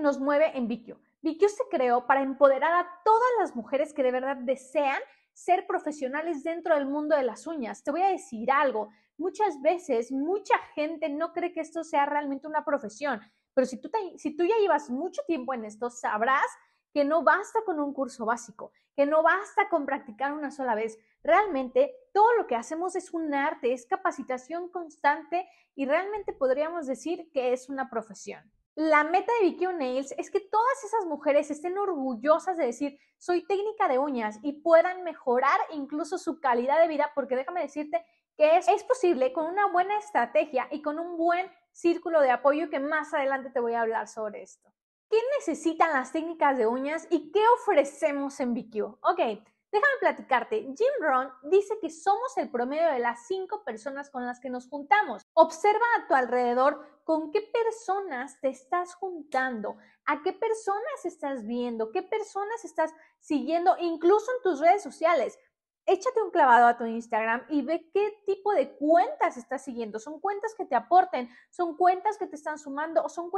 nos mueve en BQ? BQ se creó para empoderar a todas las mujeres que de verdad desean ser profesionales dentro del mundo de las uñas. Te voy a decir algo, muchas veces mucha gente no cree que esto sea realmente una profesión, pero si tú, si tú ya llevas mucho tiempo en esto, sabrás que no basta con un curso básico, que no basta con practicar una sola vez. Realmente todo lo que hacemos es un arte, es capacitación constante y realmente podríamos decir que es una profesión. La meta de Vicky Nails es que todas esas mujeres estén orgullosas de decir, soy técnica de uñas y puedan mejorar incluso su calidad de vida, porque déjame decirte que es, posible con una buena estrategia y con un buen círculo de apoyo que más adelante te voy a hablar sobre esto. ¿Qué necesitan las técnicas de uñas y qué ofrecemos en BQ? Ok, déjame platicarte. Jim Brown dice que somos el promedio de las cinco personas con las que nos juntamos. Observa a tu alrededor con qué personas te estás juntando, a qué personas estás viendo, qué personas estás siguiendo, incluso en tus redes sociales. Échate un clavado a tu Instagram y ve qué tipo de cuentas estás siguiendo. ¿Son cuentas que te aporten? ¿Son cuentas que te están sumando? ¿O son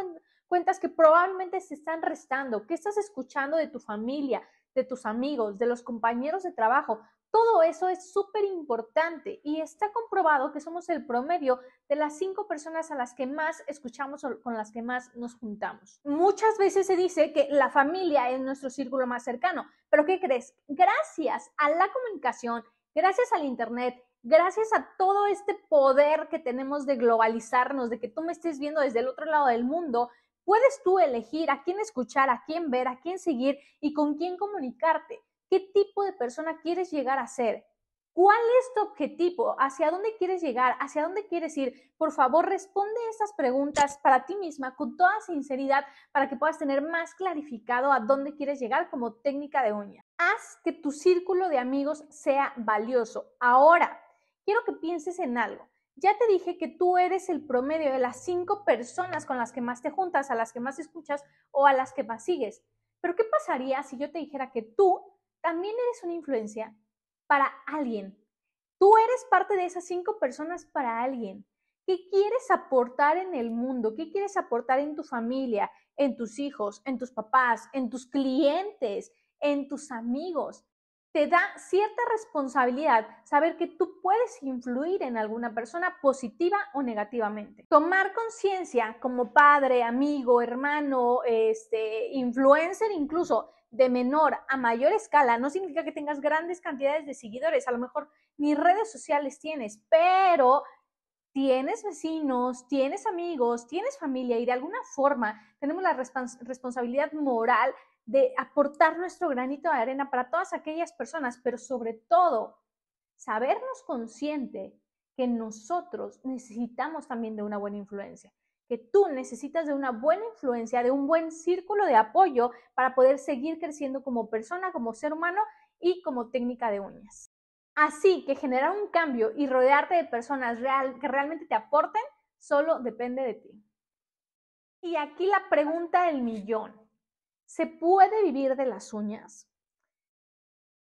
cuentas que probablemente se están restando? ¿Qué estás escuchando de tu familia, de tus amigos, de los compañeros de trabajo? Todo eso es súper importante y está comprobado que somos el promedio de las cinco personas a las que más escuchamos o con las que más nos juntamos. Muchas veces se dice que la familia es nuestro círculo más cercano, pero ¿qué crees? Gracias a la comunicación, gracias al Internet, gracias a todo este poder que tenemos de globalizarnos, de que tú me estés viendo desde el otro lado del mundo, puedes tú elegir a quién escuchar, a quién ver, a quién seguir y con quién comunicarte. ¿Qué tipo de persona quieres llegar a ser? ¿Cuál es tu objetivo? ¿Hacia dónde quieres llegar? ¿Hacia dónde quieres ir? Por favor, responde estas preguntas para ti misma con toda sinceridad para que puedas tener más clarificado a dónde quieres llegar como técnica de uña. Haz que tu círculo de amigos sea valioso. Ahora, quiero que pienses en algo. Ya te dije que tú eres el promedio de las cinco personas con las que más te juntas, a las que más escuchas o a las que más sigues. Pero ¿qué pasaría si yo te dijera que tú también eres una influencia para alguien. Tú eres parte de esas cinco personas para alguien. ¿Qué quieres aportar en el mundo? ¿Qué quieres aportar en tu familia, en tus hijos, en tus papás, en tus clientes, en tus amigos? Te da cierta responsabilidad saber que tú puedes influir en alguna persona positiva o negativamente. Tomar conciencia como padre, amigo, hermano, este, influencer incluso, de menor a mayor escala, no significa que tengas grandes cantidades de seguidores, a lo mejor ni redes sociales tienes, pero tienes vecinos, tienes amigos, tienes familia y de alguna forma tenemos la responsabilidad moral de aportar nuestro granito de arena para todas aquellas personas, pero sobre todo sabernos consciente que nosotros necesitamos también de una buena influencia que tú necesitas de una buena influencia, de un buen círculo de apoyo para poder seguir creciendo como persona, como ser humano y como técnica de uñas. Así que generar un cambio y rodearte de personas que realmente te aporten solo depende de ti. Y aquí la pregunta del millón. ¿Se puede vivir de las uñas?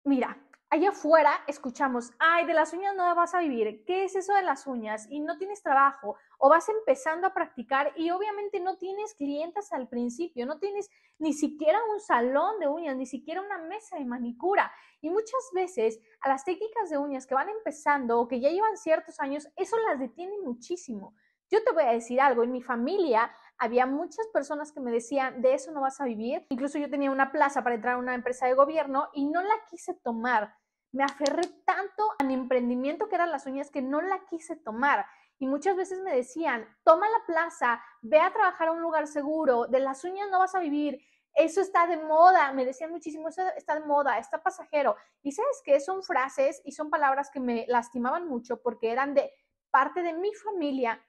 Mira, allá afuera escuchamos, ay, de las uñas no vas a vivir, ¿qué es eso de las uñas? Y no tienes trabajo o vas empezando a practicar y obviamente no tienes clientes al principio, no tienes ni siquiera un salón de uñas, ni siquiera una mesa de manicura. Y muchas veces a las técnicas de uñas que van empezando o que ya llevan ciertos años, eso las detiene muchísimo. Yo te voy a decir algo, en mi familia había muchas personas que me decían, de eso no vas a vivir. Incluso yo tenía una plaza para entrar a una empresa de gobierno y no la quise tomar me aferré tanto a mi emprendimiento que eran las uñas que no la quise tomar. Y muchas veces me decían, toma la plaza, ve a trabajar a un lugar seguro, de las uñas no vas a vivir, eso está de moda, me decían muchísimo, eso está de moda, está pasajero. Y sabes que son frases y son palabras que me lastimaban mucho porque eran de parte de mi familia,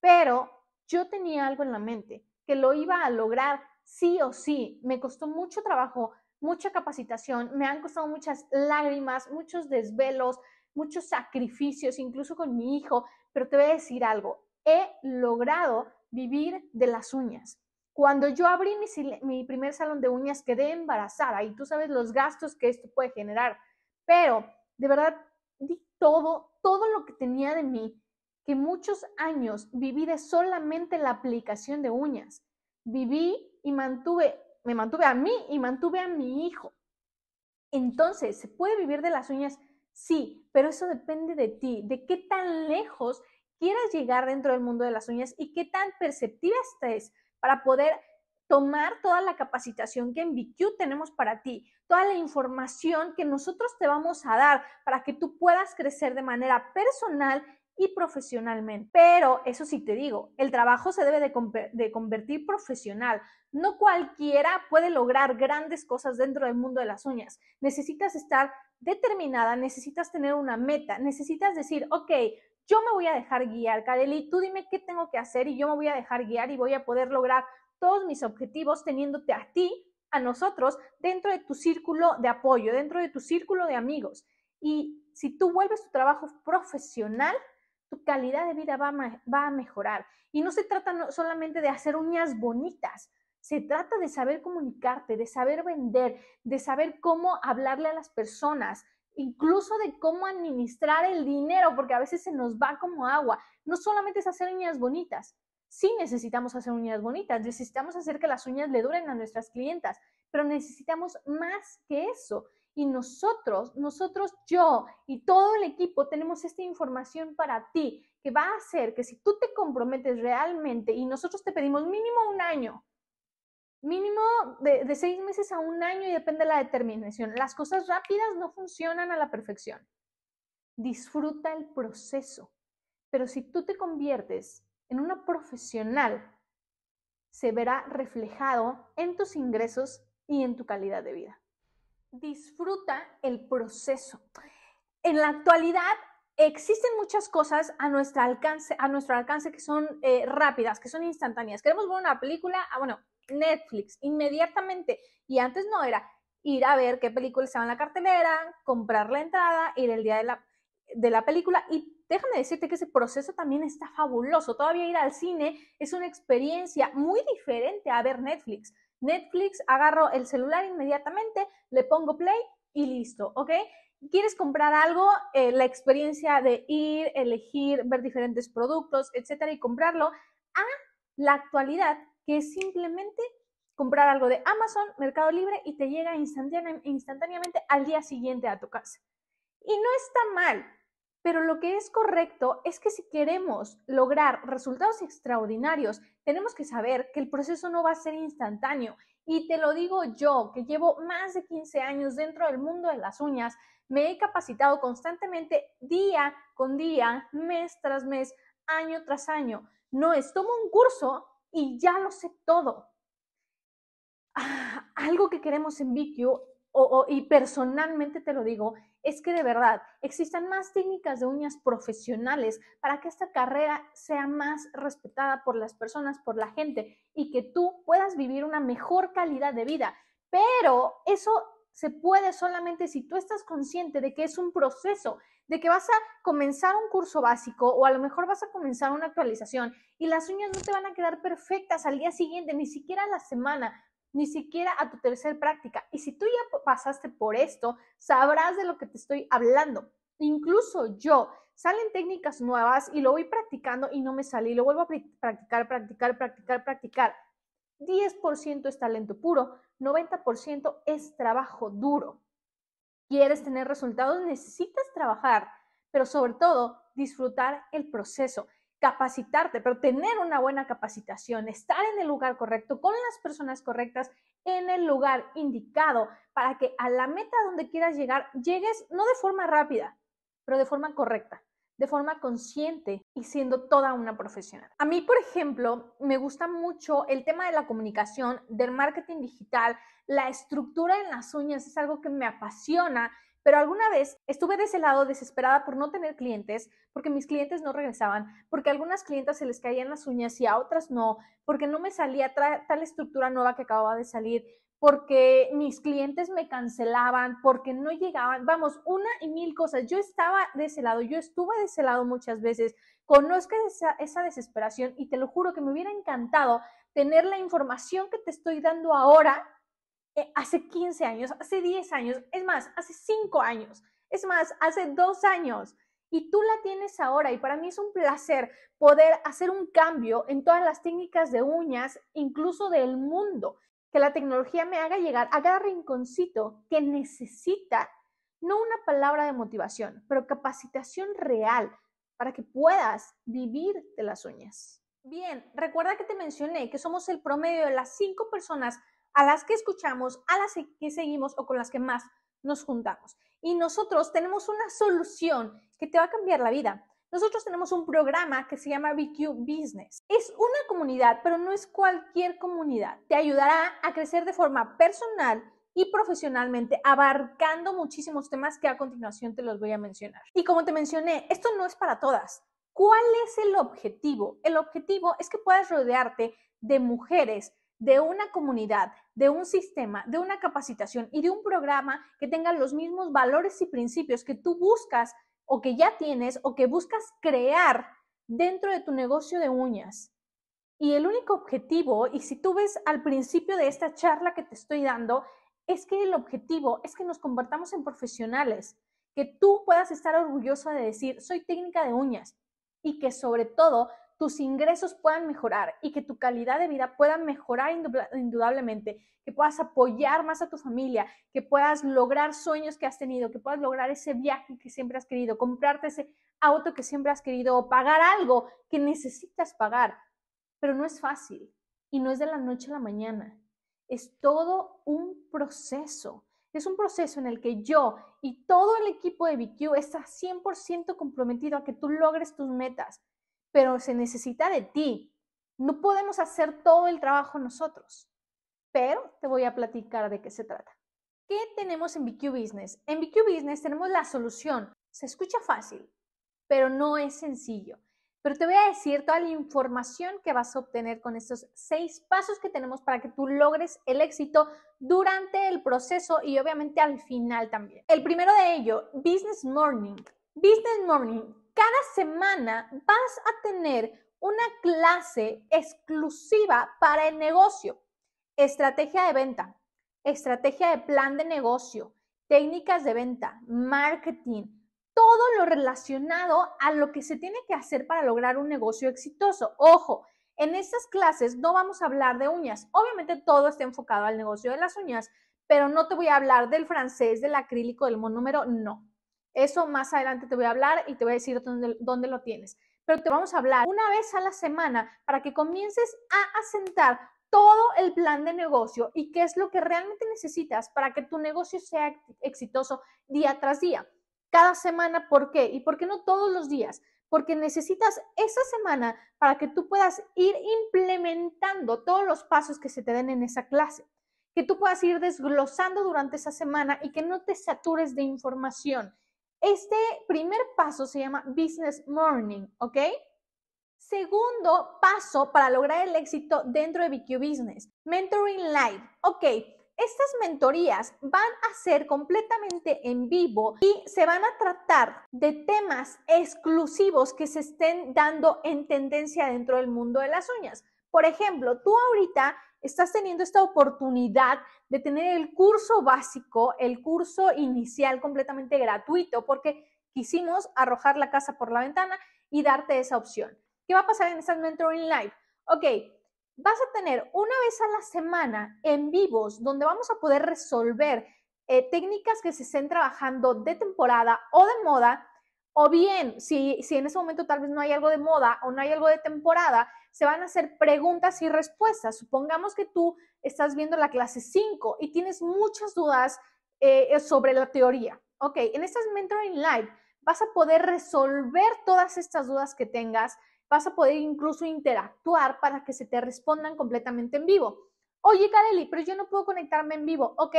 pero yo tenía algo en la mente, que lo iba a lograr sí o sí. Me costó mucho trabajo mucha capacitación, me han costado muchas lágrimas, muchos desvelos, muchos sacrificios, incluso con mi hijo, pero te voy a decir algo, he logrado vivir de las uñas. Cuando yo abrí mi, mi primer salón de uñas quedé embarazada y tú sabes los gastos que esto puede generar, pero de verdad di todo, todo lo que tenía de mí, que muchos años viví de solamente la aplicación de uñas. Viví y mantuve me mantuve a mí y mantuve a mi hijo. Entonces, ¿se puede vivir de las uñas? Sí, pero eso depende de ti, de qué tan lejos quieras llegar dentro del mundo de las uñas y qué tan perceptiva estés para poder tomar toda la capacitación que en BQ tenemos para ti, toda la información que nosotros te vamos a dar para que tú puedas crecer de manera personal y profesionalmente. Pero eso sí te digo, el trabajo se debe de, convertir profesional. No cualquiera puede lograr grandes cosas dentro del mundo de las uñas. Necesitas estar determinada, necesitas tener una meta, necesitas decir, ok, yo me voy a dejar guiar, Kareli, tú dime qué tengo que hacer y yo me voy a dejar guiar y voy a poder lograr todos mis objetivos teniéndote a ti, a nosotros, dentro de tu círculo de apoyo, dentro de tu círculo de amigos. Y si tú vuelves tu trabajo profesional, tu calidad de vida va a, va a mejorar. Y no se trata solamente de hacer uñas bonitas, se trata de saber comunicarte, de saber vender, de saber cómo hablarle a las personas, incluso de cómo administrar el dinero, porque a veces se nos va como agua. No solamente es hacer uñas bonitas, sí necesitamos hacer uñas bonitas, necesitamos hacer que las uñas le duren a nuestras clientas, pero necesitamos más que eso. Y nosotros, nosotros, yo y todo el equipo tenemos esta información para ti que va a hacer que si tú te comprometes realmente y nosotros te pedimos mínimo un año, mínimo de, seis meses a un año y depende de la determinación. Las cosas rápidas no funcionan a la perfección. Disfruta el proceso. Pero si tú te conviertes en una profesional, se verá reflejado en tus ingresos y en tu calidad de vida disfruta el proceso. En la actualidad existen muchas cosas a nuestro alcance, a nuestro alcance que son eh, rápidas, que son instantáneas. Queremos ver una película, a ah, bueno, Netflix, inmediatamente. Y antes no era ir a ver qué película estaba en la cartelera, comprar la entrada, ir el día de la, de la película. Y déjame decirte que ese proceso también está fabuloso. Todavía ir al cine es una experiencia muy diferente a ver Netflix. Netflix, agarro el celular inmediatamente, le pongo play y listo, ¿ok? ¿Quieres comprar algo? Eh, la experiencia de ir, elegir, ver diferentes productos, etcétera, y comprarlo a la actualidad, que es simplemente comprar algo de Amazon, Mercado Libre y te llega instantáneamente al día siguiente a tu casa. Y no está mal, pero lo que es correcto es que si queremos lograr resultados extraordinarios, tenemos que saber que el proceso no va a ser instantáneo. Y te lo digo yo, que llevo más de 15 años dentro del mundo de las uñas, me he capacitado constantemente día con día, mes tras mes, año tras año. No es, tomo un curso y ya lo sé todo. Ah, algo que queremos en BQ, y personalmente te lo digo, es que de verdad existan más técnicas de uñas profesionales para que esta carrera sea más respetada por las personas, por la gente y que tú puedas vivir una mejor calidad de vida. Pero eso se puede solamente si tú estás consciente de que es un proceso, de que vas a comenzar un curso básico o a lo mejor vas a comenzar una actualización y las uñas no te van a quedar perfectas al día siguiente, ni siquiera a la semana ni siquiera a tu tercera práctica. Y si tú ya pasaste por esto, sabrás de lo que te estoy hablando. Incluso yo, salen técnicas nuevas y lo voy practicando y no me sale y lo vuelvo a practicar, practicar, practicar, practicar. 10% es talento puro, 90% es trabajo duro. Quieres tener resultados, necesitas trabajar, pero sobre todo disfrutar el proceso capacitarte, pero tener una buena capacitación, estar en el lugar correcto, con las personas correctas, en el lugar indicado, para que a la meta donde quieras llegar, llegues no de forma rápida, pero de forma correcta, de forma consciente y siendo toda una profesional. A mí, por ejemplo, me gusta mucho el tema de la comunicación, del marketing digital, la estructura en las uñas, es algo que me apasiona pero alguna vez estuve de ese lado desesperada por no tener clientes, porque mis clientes no regresaban, porque algunas clientas se les caían las uñas y a otras no, porque no me salía tal estructura nueva que acababa de salir, porque mis clientes me cancelaban, porque no llegaban, vamos, una y mil cosas. Yo estaba de ese lado, yo estuve de ese lado muchas veces. Conozco esa, desesperación y te lo juro que me hubiera encantado tener la información que te estoy dando ahora eh, hace 15 años, hace 10 años, es más, hace 5 años, es más, hace 2 años. Y tú la tienes ahora y para mí es un placer poder hacer un cambio en todas las técnicas de uñas, incluso del mundo, que la tecnología me haga llegar a cada rinconcito que necesita, no una palabra de motivación, pero capacitación real para que puedas vivir de las uñas. Bien, recuerda que te mencioné que somos el promedio de las 5 personas a las que escuchamos, a las e-, que seguimos o con las que más nos juntamos. Y nosotros tenemos una solución que te va a cambiar la vida. Nosotros tenemos un programa que se llama BQ Business. Es una comunidad, pero no es cualquier comunidad. Te ayudará a crecer de forma personal y profesionalmente, abarcando muchísimos temas que a continuación te los voy a mencionar. Y como te mencioné, esto no es para todas. ¿Cuál es el objetivo? El objetivo es que puedas rodearte de mujeres de una comunidad, de un sistema, de una capacitación y de un programa que tenga los mismos valores y principios que tú buscas o que ya tienes o que buscas crear dentro de tu negocio de uñas. Y el único objetivo, y si tú ves al principio de esta charla que te estoy dando, es que el objetivo es que nos convertamos en profesionales, que tú puedas estar orgulloso de decir, soy técnica de uñas y que sobre todo tus ingresos puedan mejorar y que tu calidad de vida pueda mejorar indudablemente, que puedas apoyar más a tu familia, que puedas lograr sueños que has tenido, que puedas lograr ese viaje que siempre has querido, comprarte ese auto que siempre has querido o pagar algo que necesitas pagar. Pero no es fácil y no es de la noche a la mañana. Es todo un proceso. Es un proceso en el que yo y todo el equipo de BQ está 100% comprometido a que tú logres tus metas pero se necesita de ti. No podemos hacer todo el trabajo nosotros, pero te voy a platicar de qué se trata. ¿Qué tenemos en BQ Business? En BQ Business tenemos la solución. Se escucha fácil, pero no es sencillo. Pero te voy a decir toda la información que vas a obtener con estos seis pasos que tenemos para que tú logres el éxito durante el proceso y obviamente al final también. El primero de ello, Business Morning. Business Morning cada semana vas a tener una clase exclusiva para el negocio, estrategia de venta, estrategia de plan de negocio, técnicas de venta, marketing, todo lo relacionado a lo que se tiene que hacer para lograr un negocio exitoso. Ojo, en estas clases no vamos a hablar de uñas. Obviamente todo está enfocado al negocio de las uñas, pero no te voy a hablar del francés, del acrílico, del monómero, no. Eso más adelante te voy a hablar y te voy a decir dónde, lo tienes. Pero te vamos a hablar una vez a la semana para que comiences a asentar todo el plan de negocio y qué es lo que realmente necesitas para que tu negocio sea exitoso día tras día. Cada semana, ¿por qué? ¿Y por qué no todos los días? porque necesitas esa semana para que tú puedas ir implementando todos los pasos que se te den en esa clase, que tú puedas ir desglosando durante esa semana y que no te satures de información este primer paso se llama Business Morning, ¿ok? Segundo paso para lograr el éxito dentro de BQ Business, Mentoring Live, ¿ok? Estas mentorías van a ser completamente en vivo y se van a tratar de temas exclusivos que se estén dando en tendencia dentro del mundo de las uñas. Por ejemplo, tú ahorita estás teniendo esta oportunidad de tener el curso básico, el curso inicial completamente gratuito, porque quisimos arrojar la casa por la ventana y darte esa opción. ¿Qué va a pasar en esas Mentoring Live? Ok, vas a tener una vez a la semana en vivos donde vamos a poder resolver eh, técnicas que se estén trabajando de temporada o de moda, o bien si, si en ese momento tal vez no hay algo de moda o no hay algo de temporada, se van a hacer preguntas y respuestas. Supongamos que tú estás viendo la clase 5 y tienes muchas dudas eh, eh, sobre la teoría. Ok, en estas Mentoring Live vas a poder resolver todas estas dudas que tengas, vas a poder incluso interactuar para que se te respondan completamente en vivo. Oye, Kareli, pero yo no puedo conectarme en vivo, ¿ok?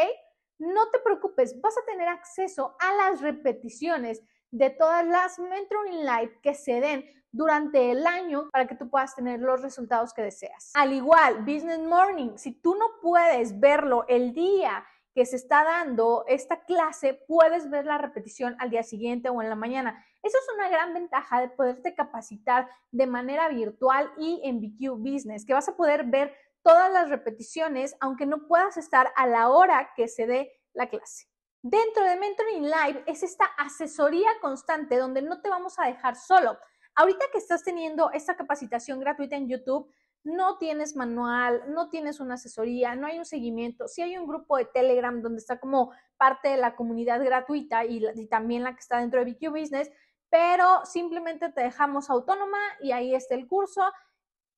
No te preocupes, vas a tener acceso a las repeticiones de todas las Mentoring Live que se den durante el año para que tú puedas tener los resultados que deseas. Al igual, Business Morning, si tú no puedes verlo el día que se está dando esta clase, puedes ver la repetición al día siguiente o en la mañana. Eso es una gran ventaja de poderte capacitar de manera virtual y en BQ Business, que vas a poder ver todas las repeticiones, aunque no puedas estar a la hora que se dé la clase. Dentro de Mentoring Live es esta asesoría constante donde no te vamos a dejar solo. Ahorita que estás teniendo esta capacitación gratuita en YouTube, no tienes manual, no tienes una asesoría, no hay un seguimiento. Sí hay un grupo de Telegram donde está como parte de la comunidad gratuita y, también la que está dentro de BQ Business, pero simplemente te dejamos autónoma y ahí está el curso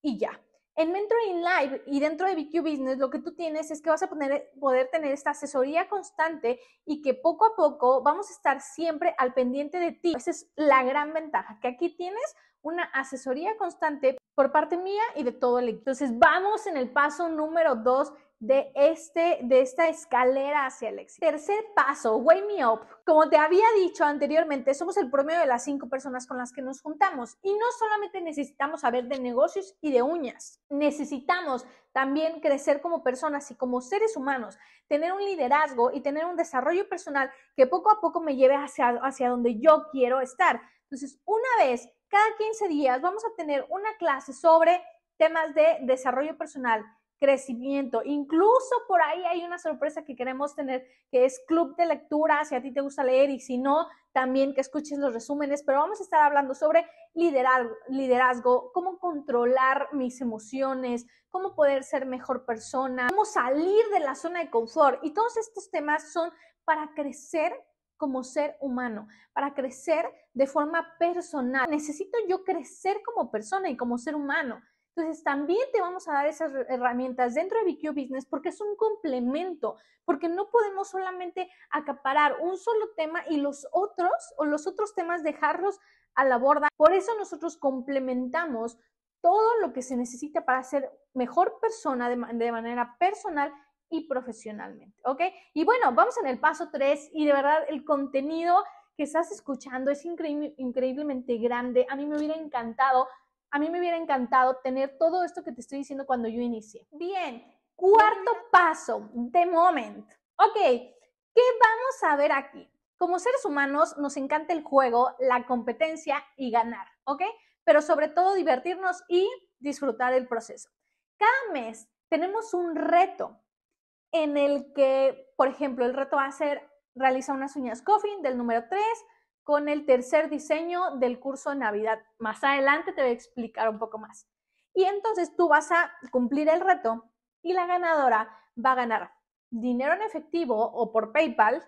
y ya. En Mentoring Live y dentro de BQ Business, lo que tú tienes es que vas a poder tener esta asesoría constante y que poco a poco vamos a estar siempre al pendiente de ti. Esa es la gran ventaja, que aquí tienes una asesoría constante por parte mía y de todo el equipo. Entonces, vamos en el paso número dos, de, este, de esta escalera hacia el éxito. Tercer paso, Way Me Up. Como te había dicho anteriormente, somos el promedio de las cinco personas con las que nos juntamos y no solamente necesitamos saber de negocios y de uñas, necesitamos también crecer como personas y como seres humanos, tener un liderazgo y tener un desarrollo personal que poco a poco me lleve hacia, hacia donde yo quiero estar. Entonces, una vez cada 15 días vamos a tener una clase sobre temas de desarrollo personal, crecimiento. Incluso por ahí hay una sorpresa que queremos tener, que es club de lectura, si a ti te gusta leer y si no, también que escuches los resúmenes, pero vamos a estar hablando sobre liderazgo, liderazgo, cómo controlar mis emociones, cómo poder ser mejor persona, cómo salir de la zona de confort. Y todos estos temas son para crecer como ser humano, para crecer de forma personal. Necesito yo crecer como persona y como ser humano. Entonces, también te vamos a dar esas herramientas dentro de BQ Business porque es un complemento, porque no podemos solamente acaparar un solo tema y los otros o los otros temas dejarlos a la borda. Por eso nosotros complementamos todo lo que se necesita para ser mejor persona de, manera personal y profesionalmente, ¿ok? Y bueno, vamos en el paso 3 y de verdad el contenido que estás escuchando es increíble, increíblemente grande. A mí me hubiera encantado a mí me hubiera encantado tener todo esto que te estoy diciendo cuando yo inicie. Bien, cuarto paso, the moment. Ok, ¿qué vamos a ver aquí? Como seres humanos nos encanta el juego, la competencia y ganar, ¿ok? Pero sobre todo divertirnos y disfrutar el proceso. Cada mes tenemos un reto en el que, por ejemplo, el reto va a ser realizar unas uñas coffin del número 3, con el tercer diseño del curso Navidad. Más adelante te voy a explicar un poco más. Y entonces tú vas a cumplir el reto y la ganadora va a ganar dinero en efectivo o por PayPal,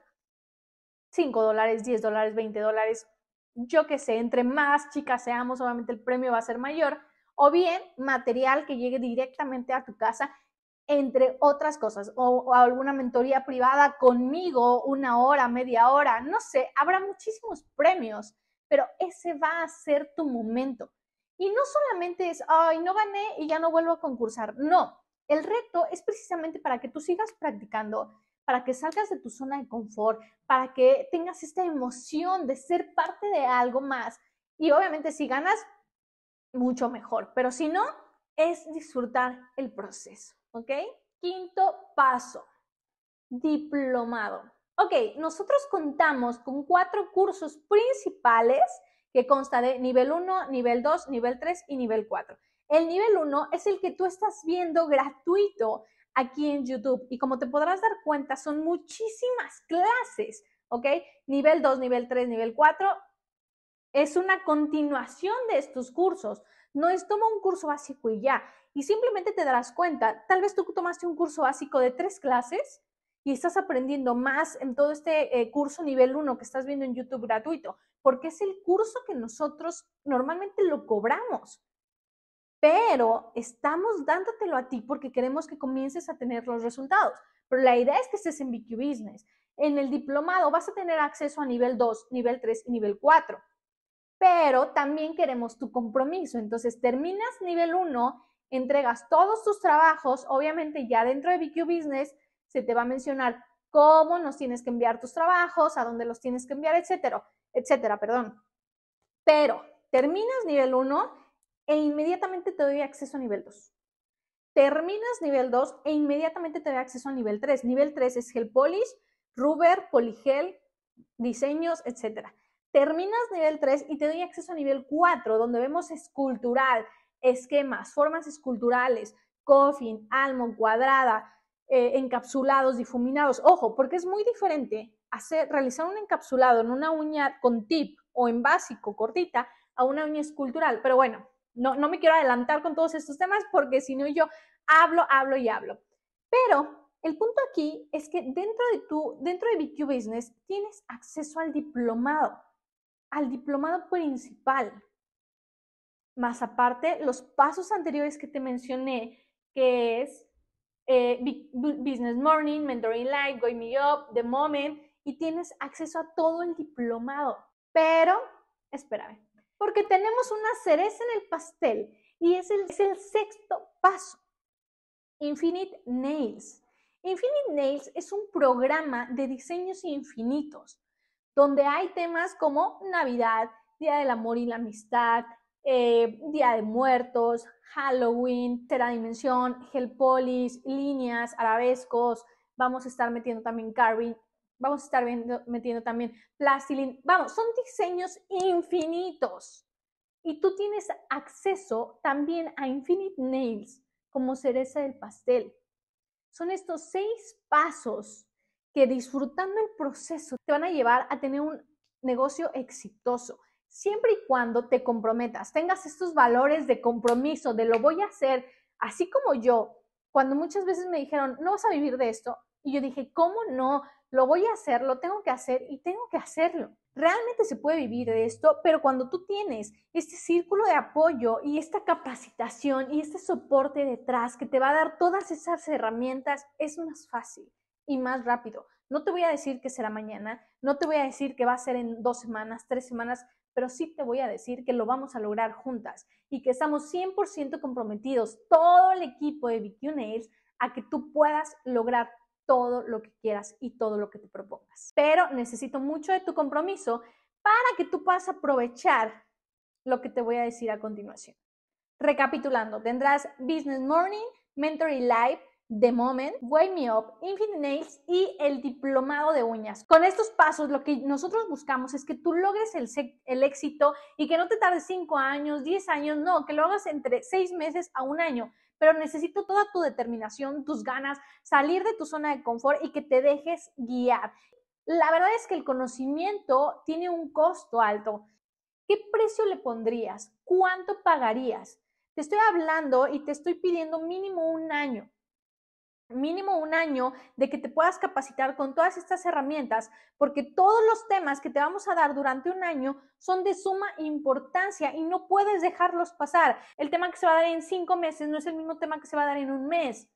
5 dólares, 10 dólares, 20 dólares, yo que sé, entre más chicas seamos, obviamente el premio va a ser mayor, o bien material que llegue directamente a tu casa entre otras cosas, o, alguna mentoría privada conmigo, una hora, media hora, no sé, habrá muchísimos premios, pero ese va a ser tu momento. Y no solamente es, ay, no gané y ya no vuelvo a concursar, no, el reto es precisamente para que tú sigas practicando, para que salgas de tu zona de confort, para que tengas esta emoción de ser parte de algo más. Y obviamente si ganas, mucho mejor, pero si no, es disfrutar el proceso. ¿Ok? Quinto paso, diplomado. Ok, nosotros contamos con cuatro cursos principales que consta de nivel 1, nivel 2, nivel 3 y nivel 4. El nivel 1 es el que tú estás viendo gratuito aquí en YouTube y como te podrás dar cuenta son muchísimas clases, ¿ok? Nivel 2, nivel 3, nivel 4 es una continuación de estos cursos no es toma un curso básico y ya. Y simplemente te darás cuenta, tal vez tú tomaste un curso básico de tres clases y estás aprendiendo más en todo este eh, curso nivel 1 que estás viendo en YouTube gratuito, porque es el curso que nosotros normalmente lo cobramos. Pero estamos dándotelo a ti porque queremos que comiences a tener los resultados. Pero la idea es que estés en BQ Business. En el diplomado vas a tener acceso a nivel 2, nivel 3 y nivel 4 pero también queremos tu compromiso. Entonces, terminas nivel 1, entregas todos tus trabajos, obviamente ya dentro de BQ Business se te va a mencionar cómo nos tienes que enviar tus trabajos, a dónde los tienes que enviar, etcétera, etcétera, perdón. Pero terminas nivel 1 e inmediatamente te doy acceso a nivel 2. Terminas nivel 2 e inmediatamente te doy acceso a nivel 3. Nivel 3 es gel polish, rubber, poligel, diseños, etcétera. Terminas nivel 3 y te doy acceso a nivel 4, donde vemos escultural, esquemas, formas esculturales, coffin, almond, cuadrada, eh, encapsulados, difuminados. Ojo, porque es muy diferente hacer, realizar un encapsulado en una uña con tip o en básico, cortita, a una uña escultural. Pero bueno, no, no me quiero adelantar con todos estos temas porque si no yo hablo, hablo y hablo. Pero el punto aquí es que dentro de tu, dentro de BQ Business tienes acceso al diplomado al diplomado principal. Más aparte, los pasos anteriores que te mencioné, que es eh, Business Morning, Mentoring Live, Going Me Up, The Moment, y tienes acceso a todo el diplomado. Pero, espera porque tenemos una cereza en el pastel y es el, es el sexto paso, Infinite Nails. Infinite Nails es un programa de diseños infinitos donde hay temas como Navidad, Día del Amor y la Amistad, eh, Día de Muertos, Halloween, Teradimensión, Hellpolis, líneas, arabescos, vamos a estar metiendo también carving, vamos a estar metiendo también plastilin, vamos, son diseños infinitos. Y tú tienes acceso también a Infinite Nails como cereza del pastel. Son estos seis pasos que disfrutando el proceso te van a llevar a tener un negocio exitoso, siempre y cuando te comprometas, tengas estos valores de compromiso, de lo voy a hacer, así como yo, cuando muchas veces me dijeron, no vas a vivir de esto, y yo dije, ¿cómo no? Lo voy a hacer, lo tengo que hacer y tengo que hacerlo. Realmente se puede vivir de esto, pero cuando tú tienes este círculo de apoyo y esta capacitación y este soporte detrás que te va a dar todas esas herramientas, es más fácil y más rápido. No te voy a decir que será mañana, no te voy a decir que va a ser en dos semanas, tres semanas, pero sí te voy a decir que lo vamos a lograr juntas y que estamos 100% comprometidos, todo el equipo de BQ Nails, a que tú puedas lograr todo lo que quieras y todo lo que te propongas. Pero necesito mucho de tu compromiso para que tú puedas aprovechar lo que te voy a decir a continuación. Recapitulando, tendrás Business Morning, Mentoring Live, The Moment, Wake Me Up, Infinite Nails y el diplomado de uñas. Con estos pasos lo que nosotros buscamos es que tú logres el, el éxito y que no te tardes 5 años, 10 años, no, que lo hagas entre 6 meses a un año pero necesito toda tu determinación, tus ganas, salir de tu zona de confort y que te dejes guiar. La verdad es que el conocimiento tiene un costo alto. ¿Qué precio le pondrías? ¿Cuánto pagarías? Te estoy hablando y te estoy pidiendo mínimo un año mínimo un año de que te puedas capacitar con todas estas herramientas, porque todos los temas que te vamos a dar durante un año son de suma importancia y no puedes dejarlos pasar. El tema que se va a dar en cinco meses no es el mismo tema que se va a dar en un mes,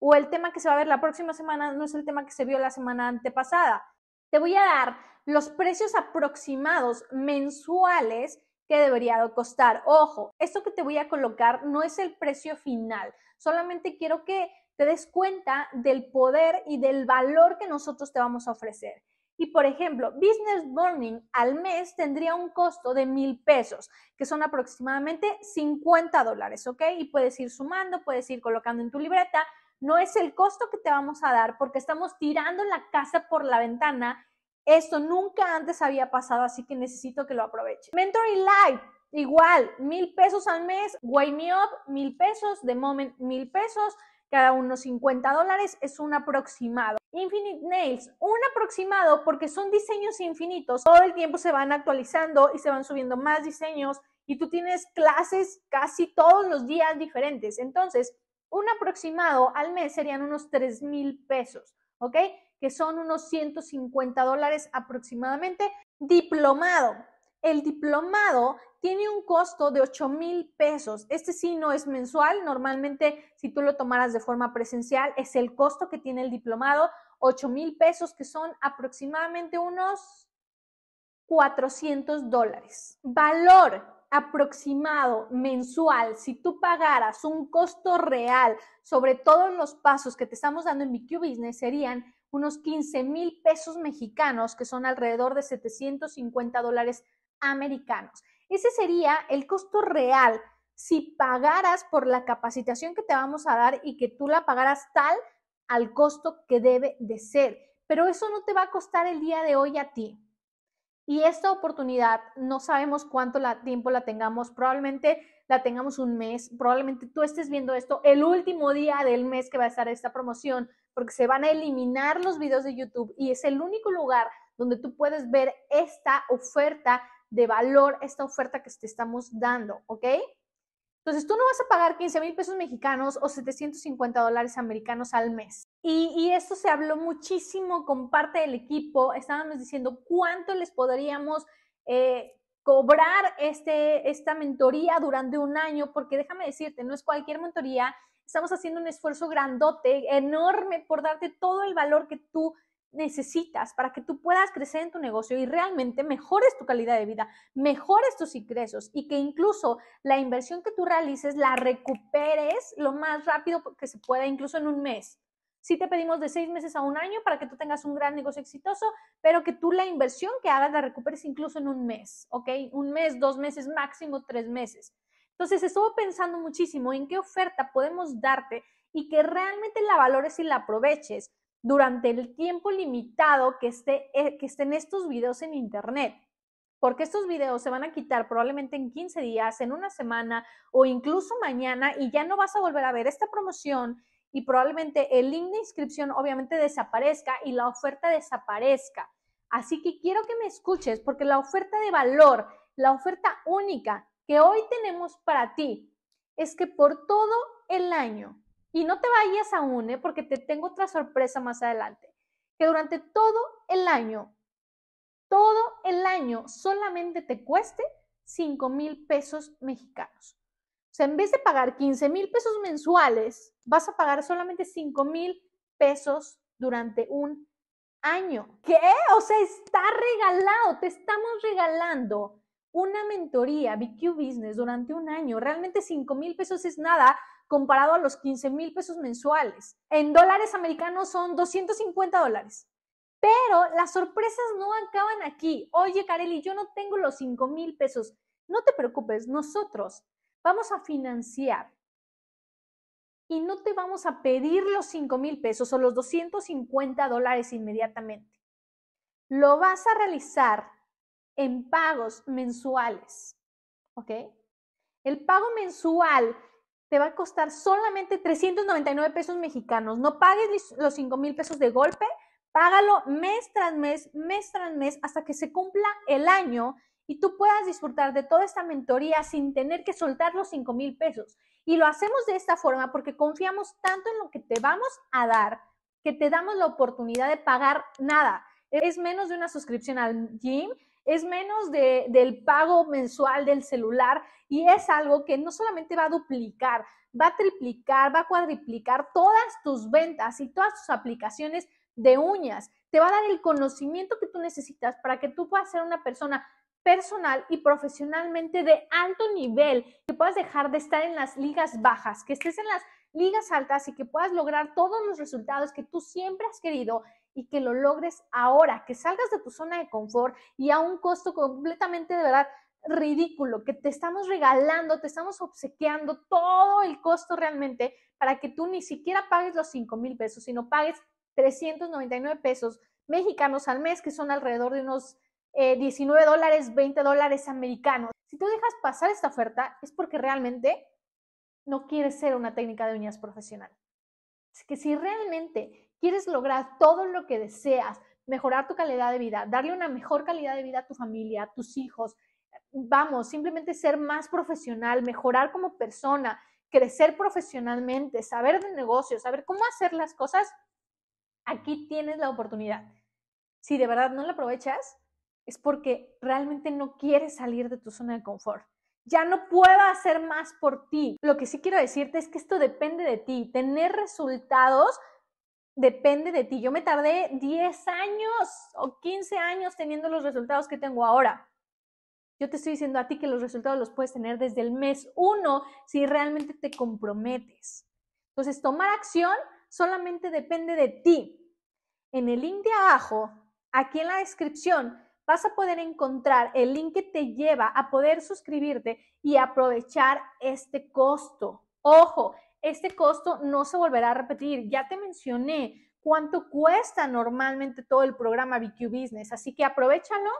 o el tema que se va a ver la próxima semana no es el tema que se vio la semana antepasada. Te voy a dar los precios aproximados mensuales que debería costar. Ojo, esto que te voy a colocar no es el precio final, solamente quiero que te des cuenta del poder y del valor que nosotros te vamos a ofrecer. Y por ejemplo, Business morning al mes tendría un costo de mil pesos, que son aproximadamente 50 dólares, ¿ok? Y puedes ir sumando, puedes ir colocando en tu libreta. No es el costo que te vamos a dar porque estamos tirando la casa por la ventana. Esto nunca antes había pasado, así que necesito que lo aproveche mentory Live, igual, mil pesos al mes. Way Me Up, mil pesos. The Moment, mil pesos cada unos 50 dólares, es un aproximado. Infinite Nails, un aproximado porque son diseños infinitos, todo el tiempo se van actualizando y se van subiendo más diseños y tú tienes clases casi todos los días diferentes. Entonces, un aproximado al mes serían unos 3 mil pesos, ¿ok? Que son unos 150 dólares aproximadamente. Diplomado. El diplomado tiene un costo de 8 mil pesos. Este sí no es mensual. Normalmente, si tú lo tomaras de forma presencial, es el costo que tiene el diplomado, 8 mil pesos, que son aproximadamente unos 400 dólares. Valor aproximado mensual, si tú pagaras un costo real sobre todos los pasos que te estamos dando en BQ Business, serían unos 15 mil pesos mexicanos, que son alrededor de 750 dólares americanos. Ese sería el costo real si pagaras por la capacitación que te vamos a dar y que tú la pagaras tal al costo que debe de ser. Pero eso no te va a costar el día de hoy a ti. Y esta oportunidad no sabemos cuánto tiempo la tengamos, probablemente la tengamos un mes, probablemente tú estés viendo esto el último día del mes que va a estar esta promoción, porque se van a eliminar los videos de YouTube y es el único lugar donde tú puedes ver esta oferta de valor esta oferta que te estamos dando, ¿ok? Entonces, tú no vas a pagar 15 mil pesos mexicanos o 750 dólares americanos al mes. Y, esto se habló muchísimo con parte del equipo. Estábamos diciendo cuánto les podríamos eh, cobrar este, esta mentoría durante un año, porque déjame decirte, no es cualquier mentoría. Estamos haciendo un esfuerzo grandote, enorme, por darte todo el valor que tú necesitas para que tú puedas crecer en tu negocio y realmente mejores tu calidad de vida, mejores tus ingresos y que incluso la inversión que tú realices la recuperes lo más rápido que se pueda, incluso en un mes. Si te pedimos de seis meses a un año para que tú tengas un gran negocio exitoso, pero que tú la inversión que hagas la recuperes incluso en un mes, ¿ok? Un mes, dos meses, máximo tres meses. Entonces, estuvo pensando muchísimo en qué oferta podemos darte y que realmente la valores y la aproveches durante el tiempo limitado que, esté, eh, que estén estos videos en internet. Porque estos videos se van a quitar probablemente en 15 días, en una semana o incluso mañana y ya no vas a volver a ver esta promoción y probablemente el link de inscripción obviamente desaparezca y la oferta desaparezca. Así que quiero que me escuches porque la oferta de valor, la oferta única que hoy tenemos para ti es que por todo el año y no te vayas aún, ¿eh? porque te tengo otra sorpresa más adelante. Que durante todo el año, todo el año solamente te cueste 5 mil pesos mexicanos. O sea, en vez de pagar 15 mil pesos mensuales, vas a pagar solamente 5 mil pesos durante un año. ¿Qué? O sea, está regalado, te estamos regalando una mentoría BQ Business durante un año. Realmente 5 mil pesos es nada comparado a los 15 mil pesos mensuales. En dólares americanos son 250 dólares. Pero las sorpresas no acaban aquí. Oye, kareli yo no tengo los 5 mil pesos. No te preocupes, nosotros vamos a financiar y no te vamos a pedir los 5 mil pesos o los 250 dólares inmediatamente. Lo vas a realizar en pagos mensuales. ¿Ok? El pago mensual te va a costar solamente 399 pesos mexicanos. No pagues los 5 mil pesos de golpe, págalo mes tras mes, mes tras mes, hasta que se cumpla el año y tú puedas disfrutar de toda esta mentoría sin tener que soltar los 5 mil pesos. Y lo hacemos de esta forma porque confiamos tanto en lo que te vamos a dar que te damos la oportunidad de pagar nada. Es menos de una suscripción al gym, es menos de, del pago mensual del celular y es algo que no solamente va a duplicar, va a triplicar, va a cuadriplicar todas tus ventas y todas tus aplicaciones de uñas. Te va a dar el conocimiento que tú necesitas para que tú puedas ser una persona personal y profesionalmente de alto nivel, que puedas dejar de estar en las ligas bajas, que estés en las ligas altas y que puedas lograr todos los resultados que tú siempre has querido y que lo logres ahora, que salgas de tu zona de confort y a un costo completamente de verdad ridículo, que te estamos regalando, te estamos obsequiando todo el costo realmente para que tú ni siquiera pagues los 5 mil pesos, sino pagues 399 pesos mexicanos al mes, que son alrededor de unos eh, 19 dólares, 20 dólares americanos. Si tú dejas pasar esta oferta es porque realmente no quieres ser una técnica de uñas profesional. Es que si realmente Quieres lograr todo lo que deseas, mejorar tu calidad de vida, darle una mejor calidad de vida a tu familia, a tus hijos. Vamos, simplemente ser más profesional, mejorar como persona, crecer profesionalmente, saber de negocios, saber cómo hacer las cosas. Aquí tienes la oportunidad. Si de verdad no la aprovechas, es porque realmente no quieres salir de tu zona de confort. Ya no puedo hacer más por ti. Lo que sí quiero decirte es que esto depende de ti. Tener resultados depende de ti. Yo me tardé 10 años o 15 años teniendo los resultados que tengo ahora. Yo te estoy diciendo a ti que los resultados los puedes tener desde el mes 1 si realmente te comprometes. Entonces, tomar acción solamente depende de ti. En el link de abajo, aquí en la descripción, vas a poder encontrar el link que te lleva a poder suscribirte y aprovechar este costo. Ojo, este costo no se volverá a repetir. Ya te mencioné cuánto cuesta normalmente todo el programa BQ Business, así que aprovechalo.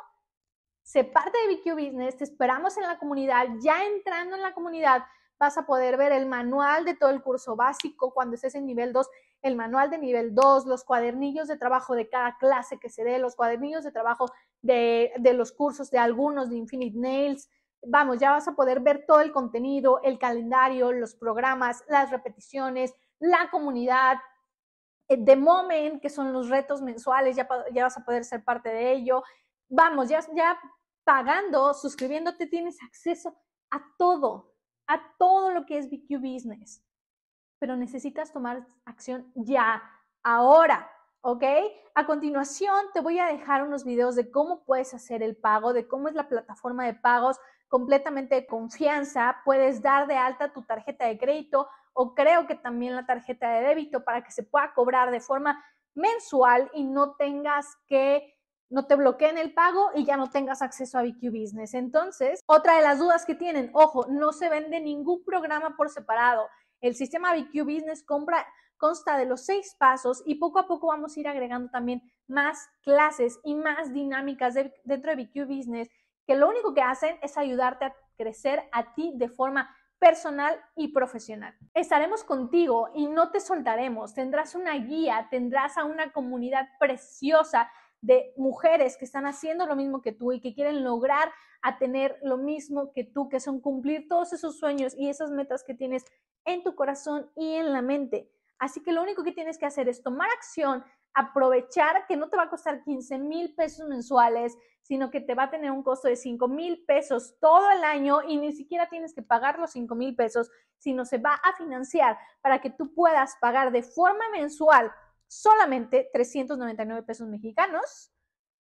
Se parte de BQ Business, te esperamos en la comunidad. Ya entrando en la comunidad, vas a poder ver el manual de todo el curso básico cuando estés en nivel 2, el manual de nivel 2, los cuadernillos de trabajo de cada clase que se dé, los cuadernillos de trabajo de los cursos de algunos de Infinite Nails, vamos, ya vas a poder ver todo el contenido, el calendario, los programas, las repeticiones, la comunidad, eh, The Moment, que son los retos mensuales, ya, ya vas a poder ser parte de ello. Vamos, ya, ya pagando, suscribiéndote, tienes acceso a todo, a todo lo que es BQ Business. Pero necesitas tomar acción ya, ahora, ¿ok? A continuación, te voy a dejar unos videos de cómo puedes hacer el pago, de cómo es la plataforma de pagos, completamente de confianza, puedes dar de alta tu tarjeta de crédito o creo que también la tarjeta de débito para que se pueda cobrar de forma mensual y no tengas que no te bloqueen el pago y ya no tengas acceso a BQ Business. Entonces, otra de las dudas que tienen, ojo, no se vende ningún programa por separado. El sistema BQ Business compra, consta de los seis pasos y poco a poco vamos a ir agregando también más clases y más dinámicas dentro de BQ Business que lo único que hacen es ayudarte a crecer a ti de forma personal y profesional. Estaremos contigo y no te soltaremos. Tendrás una guía, tendrás a una comunidad preciosa de mujeres que están haciendo lo mismo que tú y que quieren lograr a tener lo mismo que tú, que son cumplir todos esos sueños y esas metas que tienes en tu corazón y en la mente. Así que lo único que tienes que hacer es tomar acción, aprovechar que no te va a costar 15 mil pesos mensuales, sino que te va a tener un costo de 5 mil pesos todo el año y ni siquiera tienes que pagar los 5 mil pesos, sino se va a financiar para que tú puedas pagar de forma mensual solamente 399 pesos mexicanos,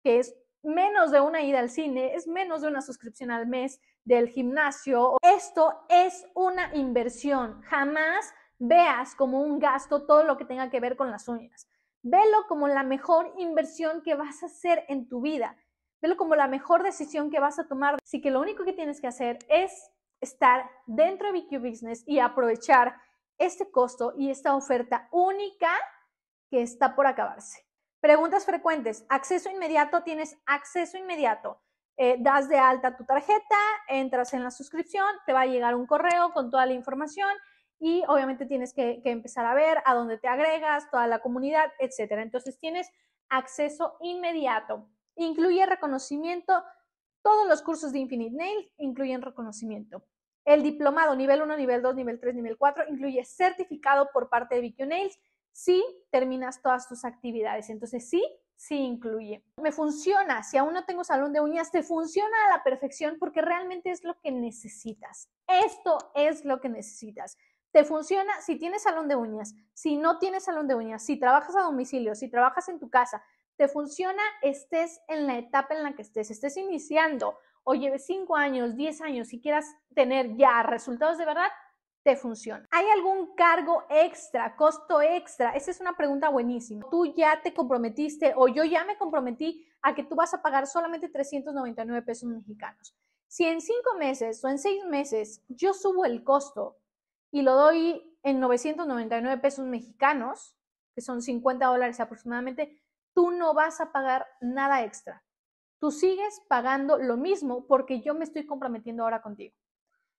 que es menos de una ida al cine, es menos de una suscripción al mes del gimnasio. Esto es una inversión. Jamás veas como un gasto todo lo que tenga que ver con las uñas. Velo como la mejor inversión que vas a hacer en tu vida. Velo como la mejor decisión que vas a tomar. Así que lo único que tienes que hacer es estar dentro de BQ Business y aprovechar este costo y esta oferta única que está por acabarse. Preguntas frecuentes. Acceso inmediato. Tienes acceso inmediato. Eh, das de alta tu tarjeta, entras en la suscripción, te va a llegar un correo con toda la información y obviamente tienes que, empezar a ver a dónde te agregas, toda la comunidad, etcétera. Entonces tienes acceso inmediato. Incluye reconocimiento. Todos los cursos de Infinite Nails incluyen reconocimiento. El diplomado nivel 1, nivel 2, nivel 3, nivel 4 incluye certificado por parte de VQ Nails si terminas todas tus actividades. Entonces sí, sí incluye. Me funciona, si aún no tengo salón de uñas, te funciona a la perfección porque realmente es lo que necesitas. Esto es lo que necesitas te funciona si tienes salón de uñas, si no tienes salón de uñas, si trabajas a domicilio, si trabajas en tu casa, te funciona estés en la etapa en la que estés, estés iniciando o lleves 5 años, 10 años, si quieras tener ya resultados de verdad, te funciona. ¿Hay algún cargo extra, costo extra? Esa es una pregunta buenísima. Tú ya te comprometiste o yo ya me comprometí a que tú vas a pagar solamente 399 pesos mexicanos. Si en 5 meses o en 6 meses yo subo el costo y lo doy en 999 pesos mexicanos, que son 50 dólares aproximadamente, tú no vas a pagar nada extra. Tú sigues pagando lo mismo porque yo me estoy comprometiendo ahora contigo.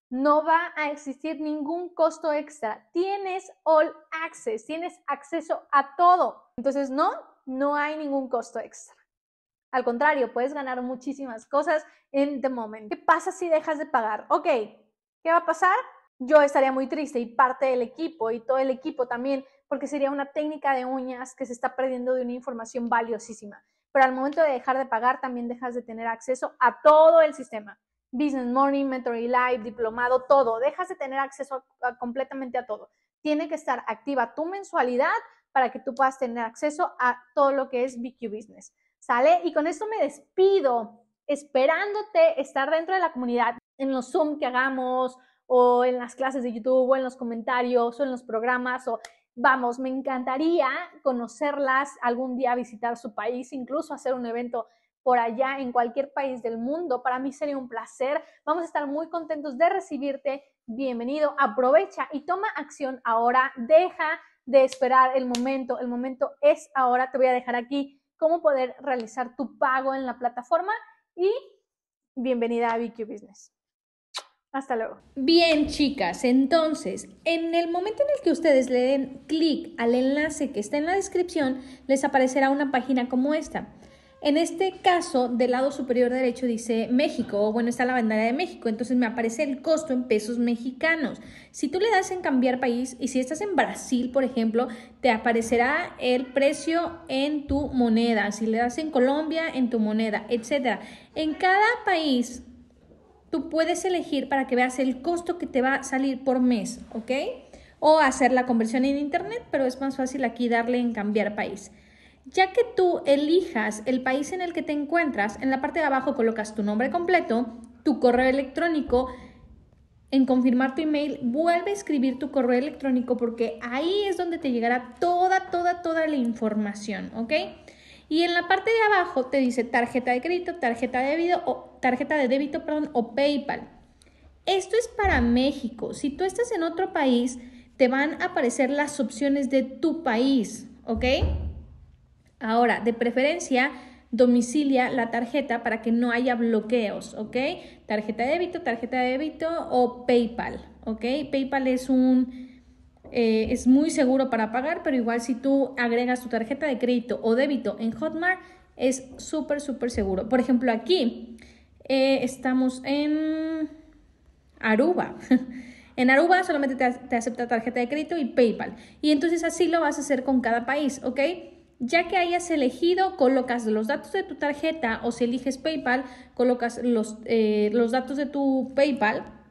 No va a existir ningún costo extra. Tienes all access, tienes acceso a todo. Entonces, no, no hay ningún costo extra. Al contrario, puedes ganar muchísimas cosas en the moment. ¿Qué pasa si dejas de pagar? Ok, ¿qué va a pasar? yo estaría muy triste y parte del equipo y todo el equipo también, porque sería una técnica de uñas que se está perdiendo de una información valiosísima. Pero al momento de dejar de pagar, también dejas de tener acceso a todo el sistema. Business Morning, Mentoring Live, Diplomado, todo. Dejas de tener acceso completamente a todo. Tiene que estar activa tu mensualidad para que tú puedas tener acceso a todo lo que es BQ Business. ¿Sale? Y con esto me despido, esperándote estar dentro de la comunidad en los Zoom que hagamos o en las clases de YouTube o en los comentarios o en los programas o vamos, me encantaría conocerlas, algún día visitar su país, incluso hacer un evento por allá en cualquier país del mundo. Para mí sería un placer. Vamos a estar muy contentos de recibirte. Bienvenido, aprovecha y toma acción ahora. Deja de esperar el momento. El momento es ahora. Te voy a dejar aquí cómo poder realizar tu pago en la plataforma y bienvenida a BQ Business. Hasta luego. Bien, chicas, entonces, en el momento en el que ustedes le den clic al enlace que está en la descripción, les aparecerá una página como esta. En este caso, del lado superior derecho dice México, o bueno, está la bandera de México, entonces me aparece el costo en pesos mexicanos. Si tú le das en cambiar país y si estás en Brasil, por ejemplo, te aparecerá el precio en tu moneda. Si le das en Colombia, en tu moneda, etc. En cada país tú puedes elegir para que veas el costo que te va a salir por mes, ¿ok? O hacer la conversión en Internet, pero es más fácil aquí darle en cambiar país. Ya que tú elijas el país en el que te encuentras, en la parte de abajo colocas tu nombre completo, tu correo electrónico, en confirmar tu email, vuelve a escribir tu correo electrónico porque ahí es donde te llegará toda, toda, toda la información, ¿ok? Y en la parte de abajo te dice tarjeta de crédito, tarjeta de débito o, tarjeta de débito, perdón, o PayPal. Esto es para México. Si tú estás en otro país, te van a aparecer las opciones de tu país, ¿ok? Ahora, de preferencia, domicilia la tarjeta para que no haya bloqueos, ¿ok? Tarjeta de débito, tarjeta de débito o PayPal, ¿ok? PayPal es un eh, es muy seguro para pagar, pero igual si tú agregas tu tarjeta de crédito o débito en Hotmart, es súper, súper seguro. Por ejemplo, aquí eh, estamos en Aruba. En Aruba solamente te, acepta tarjeta de crédito y PayPal. Y entonces así lo vas a hacer con cada país, ¿ok? Ya que hayas elegido, colocas los datos de tu tarjeta o si eliges PayPal, colocas los, eh, los datos de tu PayPal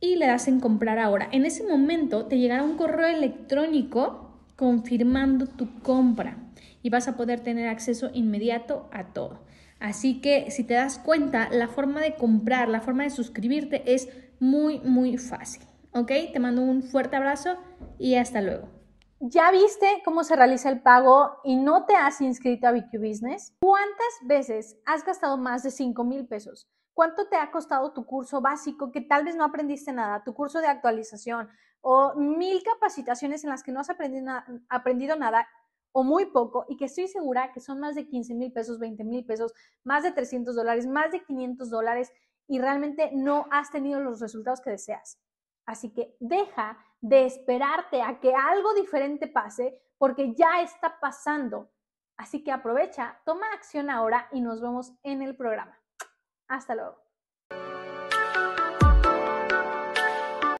y le das en comprar ahora. En ese momento te llegará un correo electrónico confirmando tu compra y vas a poder tener acceso inmediato a todo. Así que si te das cuenta, la forma de comprar, la forma de suscribirte es muy, muy fácil. ¿Ok? Te mando un fuerte abrazo y hasta luego. ¿Ya viste cómo se realiza el pago y no te has inscrito a BQ Business? ¿Cuántas veces has gastado más de 5 mil pesos? cuánto te ha costado tu curso básico, que tal vez no aprendiste nada, tu curso de actualización o mil capacitaciones en las que no has aprendido, nada o muy poco y que estoy segura que son más de 15 mil pesos, 20 mil pesos, más de 300 dólares, más de 500 dólares y realmente no has tenido los resultados que deseas. Así que deja de esperarte a que algo diferente pase porque ya está pasando. Así que aprovecha, toma acción ahora y nos vemos en el programa. Hasta luego.